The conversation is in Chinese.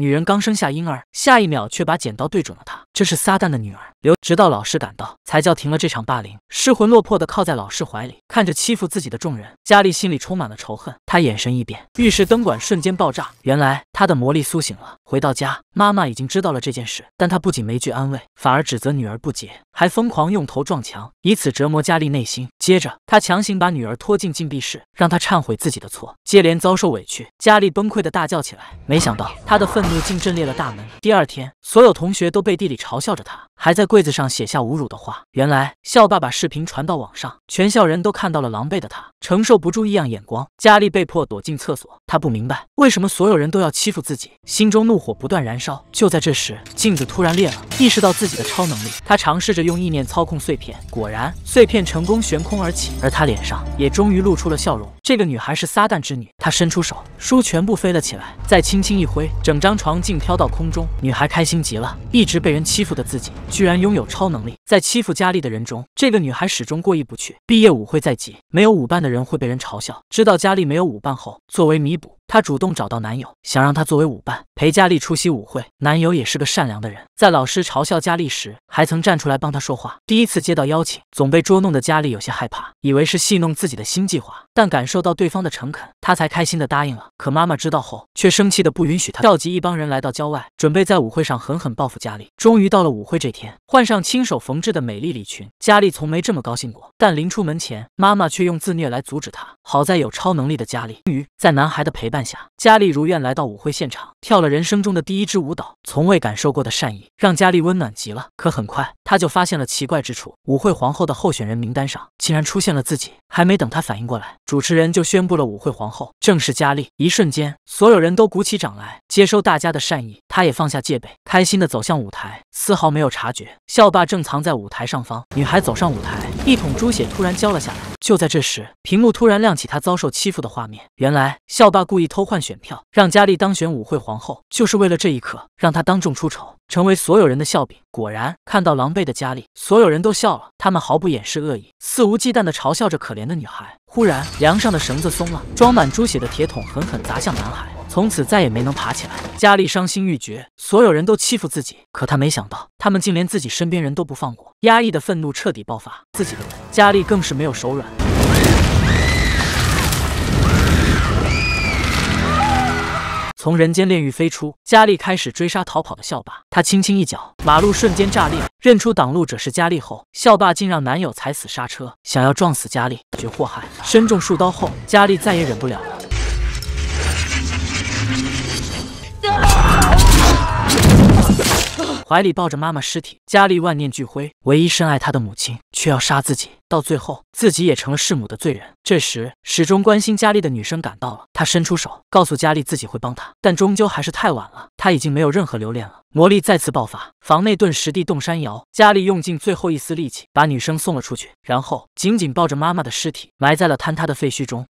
女人刚生下婴儿，下一秒却把剪刀对准了他。这是撒旦的女儿刘，直到老师赶到，才叫停了这场霸凌。失魂落魄的靠在老师怀里，看着欺负自己的众人，佳丽心里充满了仇恨。她眼神一变，浴室灯管瞬间爆炸。原来她的魔力苏醒了。回到家，妈妈已经知道了这件事，但她不仅没句安慰，反而指责女儿不洁，还疯狂用头撞墙，以此折磨佳丽内心。接着，她强行把女儿拖进禁闭室，让她忏悔自己的错。接连遭受委屈，佳丽崩溃的大叫起来。没想到她的愤怒竟震裂了大门。第二天，所有同学都背地里嘲。嘲笑着他。还在柜子上写下侮辱的话。原来校霸把视频传到网上，全校人都看到了。狼狈的他承受不住异样眼光，佳丽被迫躲进厕所。她不明白为什么所有人都要欺负自己，心中怒火不断燃烧。就在这时，镜子突然裂了，意识到自己的超能力，她尝试着用意念操控碎片，果然碎片成功悬空而起，而她脸上也终于露出了笑容。这个女孩是撒旦之女，她伸出手，书全部飞了起来，再轻轻一挥，整张床竟飘到空中。女孩开心极了，一直被人欺负的自己。居然拥有超能力！在欺负佳丽的人中，这个女孩始终过意不去。毕业舞会在即，没有舞伴的人会被人嘲笑。知道佳丽没有舞伴后，作为弥补，她主动找到男友，想让他作为舞伴陪佳丽出席舞会。男友也是个善良的人，在老师嘲笑佳丽时，还曾站出来帮她说话。第一次接到邀请，总被捉弄的佳丽有些害怕，以为是戏弄自己的新计划。但感受到对方的诚恳，她才开心的答应了。可妈妈知道后，却生气的不允许她。召集一帮人来到郊外，准备在舞会上狠狠报复佳丽。终于到了舞会这天，换上亲手缝。精致的美丽礼裙，佳丽从没这么高兴过。但临出门前，妈妈却用自虐来阻止她。好在有超能力的佳丽，于在男孩的陪伴下，佳丽如愿来到舞会现场，跳了人生中的第一支舞蹈。从未感受过的善意，让佳丽温暖极了。可很快，她就发现了奇怪之处：舞会皇后的候选人名单上竟然出现了自己。还没等她反应过来，主持人就宣布了舞会皇后正是佳丽。一瞬间，所有人都鼓起掌来，接收大家的善意。她也放下戒备，开心地走向舞台，丝毫没有察觉，校霸正藏在舞台上方。女孩走上舞台，一桶猪血突然浇了下来。就在这时，屏幕突然亮。起他遭受欺负的画面。原来，校霸故意偷换选票，让佳丽当选舞会皇后，就是为了这一刻，让她当众出丑，成为所有人的笑柄。果然，看到狼狈的佳丽，所有人都笑了。他们毫不掩饰恶意，肆无忌惮地嘲笑着可怜的女孩。忽然，梁上的绳子松了，装满猪血的铁桶狠狠砸向男孩，从此再也没能爬起来。佳丽伤心欲绝，所有人都欺负自己，可她没想到，他们竟连自己身边人都不放过。压抑的愤怒彻底爆发，自己的人，佳丽更是没有手软。从人间炼狱飞出，佳丽开始追杀逃跑的校霸。她轻轻一脚，马路瞬间炸裂。认出挡路者是佳丽后，校霸竟让男友踩死刹车，想要撞死佳丽，绝祸害。身中数刀后，佳丽再也忍不了了。怀里抱着妈妈尸体，佳丽万念俱灰。唯一深爱她的母亲却要杀自己，到最后自己也成了弑母的罪人。这时，始终关心佳丽的女生赶到了，她伸出手，告诉佳丽自己会帮她，但终究还是太晚了，她已经没有任何留恋了。魔力再次爆发，房内顿时地动山摇。佳丽用尽最后一丝力气把女生送了出去，然后紧紧抱着妈妈的尸体埋在了坍塌的废墟中。